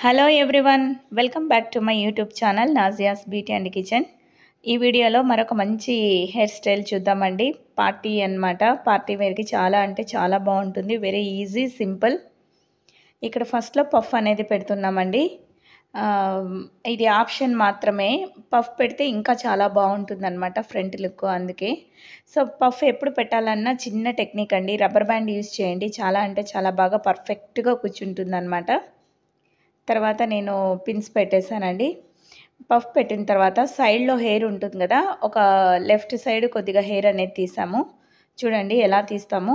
hello everyone welcome back to my YouTube channel Nazia's beauty and kitchen ఈ వీడియోలో మరొక మంచి హెయిర్ స్టైల్ చూద్దామండి పార్టీ అనమాట పార్టీ వేర్కి చాలా అంటే చాలా బాగుంటుంది వెరీ ఈజీ సింపుల్ ఇక్కడ ఫస్ట్లో పఫ్ అనేది పెడుతున్నామండి um, ఇది ఆప్షన్ మాత్రమే పఫ్ పెడితే ఇంకా చాలా బాగుంటుంది అనమాట ఫ్రంట్ లుక్ అందుకే సో పఫ్ ఎప్పుడు పెట్టాలన్నా చిన్న టెక్నిక్ అండి రబ్బర్ బ్యాండ్ యూజ్ చేయండి చాలా అంటే చాలా బాగా పర్ఫెక్ట్గా కూర్చుంటుంది అనమాట తర్వాత నేను పిన్స్ పెట్టేశానండి పఫ్ పెట్టిన తర్వాత సైడ్లో హెయిర్ ఉంటుంది కదా ఒక లెఫ్ట్ సైడ్ కొద్దిగా హెయిర్ అనేది తీసాము చూడండి ఎలా తీస్తాము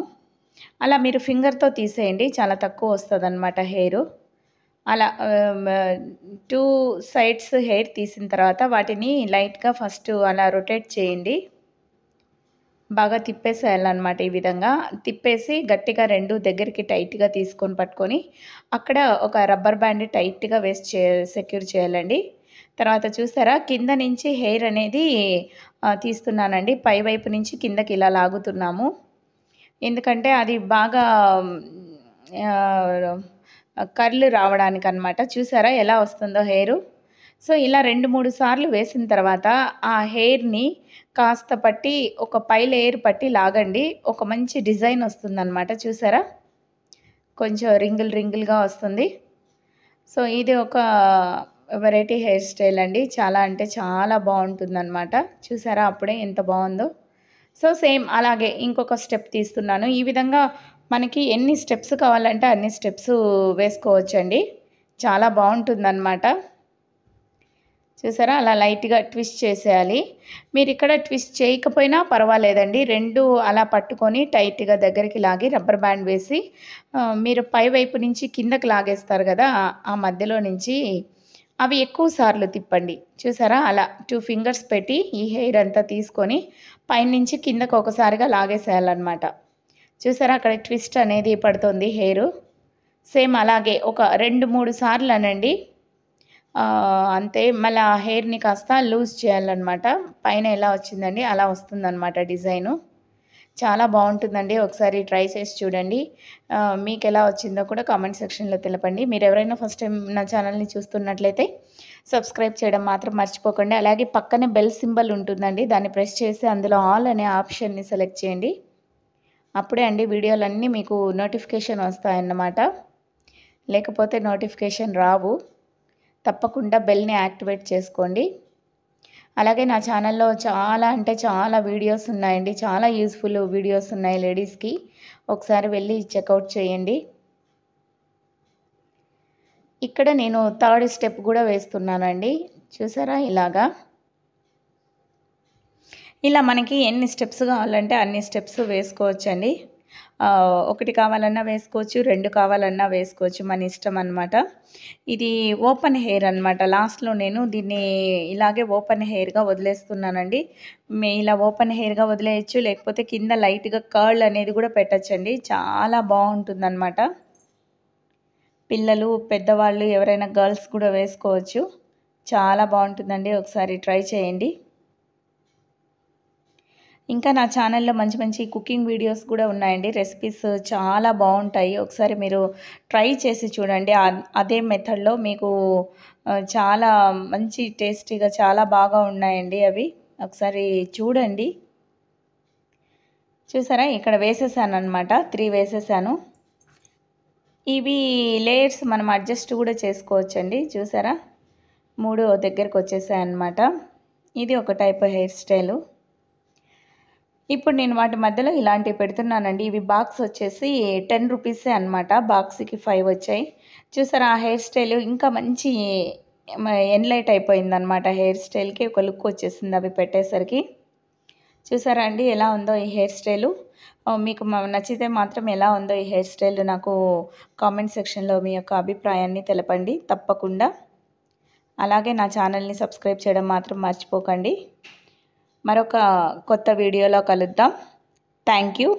అలా మీరు ఫింగర్తో తీసేయండి చాలా తక్కువ వస్తుంది అనమాట హెయిర్ అలా టూ సైడ్స్ హెయిర్ తీసిన తర్వాత వాటిని లైట్గా ఫస్ట్ అలా రొటేట్ చేయండి బాగా తిప్పేసేయాలన్నమాట ఈ విధంగా తిప్పేసి గట్టిగా రెండు దగ్గరికి టైట్గా తీసుకొని పట్టుకొని అక్కడ ఒక రబ్బర్ బ్యాండ్ టైట్గా వేస్ట్ చే సెక్యూర్ చేయాలండి తర్వాత చూసారా కింద నుంచి హెయిర్ అనేది తీస్తున్నానండి పై వైపు నుంచి కిందకి ఇలా లాగుతున్నాము ఎందుకంటే అది బాగా కర్లు రావడానికి అనమాట చూసారా ఎలా వస్తుందో హెయిరు సో ఇలా రెండు మూడు సార్లు వేసిన తర్వాత ఆ హెయిర్ని కాస్త పట్టి ఒక పై లేయర్ పట్టి లాగండి ఒక మంచి డిజైన్ వస్తుందన్నమాట చూసారా కొంచెం రింగిల్ రింగిల్గా వస్తుంది సో ఇది ఒక వెరైటీ హెయిర్ స్టైల్ అండి చాలా అంటే చాలా బాగుంటుందన్నమాట చూసారా అప్పుడే ఎంత బాగుందో సో సేమ్ అలాగే ఇంకొక స్టెప్ తీస్తున్నాను ఈ విధంగా మనకి ఎన్ని స్టెప్స్ కావాలంటే అన్ని స్టెప్స్ వేసుకోవచ్చండి చాలా బాగుంటుందన్నమాట చూసారా అలా లైట్గా ట్విస్ట్ చేసేయాలి మీరు ఇక్కడ ట్విస్ట్ చేయకపోయినా పర్వాలేదండి రెండు అలా పట్టుకొని టైట్గా దగ్గరికి లాగి రబ్బర్ బ్యాండ్ వేసి మీరు పై వైపు నుంచి కిందకి లాగేస్తారు కదా ఆ మధ్యలో నుంచి అవి ఎక్కువ సార్లు తిప్పండి చూసారా అలా టూ ఫింగర్స్ పెట్టి ఈ హెయిర్ అంతా తీసుకొని పైనుంచి కిందకు ఒకసారిగా లాగేసేయాలన్నమాట చూసారా అక్కడ ట్విస్ట్ అనేది పడుతుంది హెయిర్ సేమ్ అలాగే ఒక రెండు మూడు సార్లు అనండి అంతే మళ్ళీ ఆ హెయిర్ని కాస్త లూజ్ చేయాలన్నమాట పైన ఎలా వచ్చిందండి అలా వస్తుందన్నమాట డిజైను చాలా బాగుంటుందండి ఒకసారి ట్రై చేసి చూడండి మీకు ఎలా వచ్చిందో కూడా కామెంట్ సెక్షన్లో తెలపండి మీరు ఎవరైనా ఫస్ట్ టైం నా ఛానల్ని చూస్తున్నట్లయితే సబ్స్క్రైబ్ చేయడం మాత్రం మర్చిపోకండి అలాగే పక్కనే బెల్ సింబల్ ఉంటుందండి దాన్ని ప్రెస్ చేసి అందులో ఆల్ అనే ఆప్షన్ని సెలెక్ట్ చేయండి అప్పుడే అండి వీడియోలన్నీ మీకు నోటిఫికేషన్ వస్తాయన్నమాట లేకపోతే నోటిఫికేషన్ రావు తప్పకుండా బెల్ని యాక్టివేట్ చేసుకోండి అలాగే నా ఛానల్లో చాలా అంటే చాలా వీడియోస్ ఉన్నాయండి చాలా యూస్ఫుల్ వీడియోస్ ఉన్నాయి లేడీస్కి ఒకసారి వెళ్ళి చెక్అవుట్ చేయండి ఇక్కడ నేను థర్డ్ స్టెప్ కూడా వేస్తున్నానండి చూసారా ఇలాగా ఇలా మనకి ఎన్ని స్టెప్స్ కావాలంటే అన్ని స్టెప్స్ వేసుకోవచ్చండి ఒకటి కావాలన్నా వేసుకోవచ్చు రెండు కావాలన్నా వేసుకోవచ్చు మన ఇష్టం అనమాట ఇది ఓపెన్ హెయిర్ అనమాట లాస్ట్లో నేను దీన్ని ఇలాగే ఓపెన్ హెయిర్గా వదిలేస్తున్నానండి మే ఇలా ఓపెన్ హెయిర్గా వదిలేయచ్చు లేకపోతే కింద లైట్గా కర్ల్ అనేది కూడా పెట్టచ్చండి చాలా బాగుంటుందన్నమాట పిల్లలు పెద్దవాళ్ళు ఎవరైనా గర్ల్స్ కూడా వేసుకోవచ్చు చాలా బాగుంటుందండి ఒకసారి ట్రై చేయండి ఇంకా నా ఛానల్లో మంచి మంచి కుకింగ్ వీడియోస్ కూడా ఉన్నాయండి రెసిపీస్ చాలా బాగుంటాయి ఒకసారి మీరు ట్రై చేసి చూడండి అదే మెథడ్లో మీకు చాలా మంచి టేస్టీగా చాలా బాగా ఉన్నాయండి అవి ఒకసారి చూడండి చూసారా ఇక్కడ వేసేసాను అనమాట త్రీ వేసేసాను ఇవి లేయర్స్ మనం అడ్జస్ట్ కూడా చేసుకోవచ్చండి చూసారా మూడు దగ్గరకు వచ్చేసాయి అన్నమాట ఇది ఒక టైప్ హెయిర్ స్టైలు ఇప్పుడు నేను వాటి మధ్యలో ఇలాంటివి పెడుతున్నానండి ఇవి బాక్స్ వచ్చేసి టెన్ రూపీసే అనమాట బాక్స్కి ఫైవ్ వచ్చాయి చూసారా ఆ హెయిర్ స్టైల్ ఇంకా మంచి ఎన్లైట్ అయిపోయిందనమాట హెయిర్ స్టైల్కి ఒక లుక్ వచ్చేసింది అవి పెట్టేసరికి చూసారా అండి ఎలా ఉందో ఈ హెయిర్ స్టైలు మీకు నచ్చితే మాత్రం ఎలా ఉందో ఈ హెయిర్ స్టైల్ నాకు కామెంట్ సెక్షన్లో మీ యొక్క అభిప్రాయాన్ని తెలపండి తప్పకుండా అలాగే నా ఛానల్ని సబ్స్క్రైబ్ చేయడం మాత్రం మర్చిపోకండి మరొక కొత్త వీడియోలో కలుద్దాం థ్యాంక్ యూ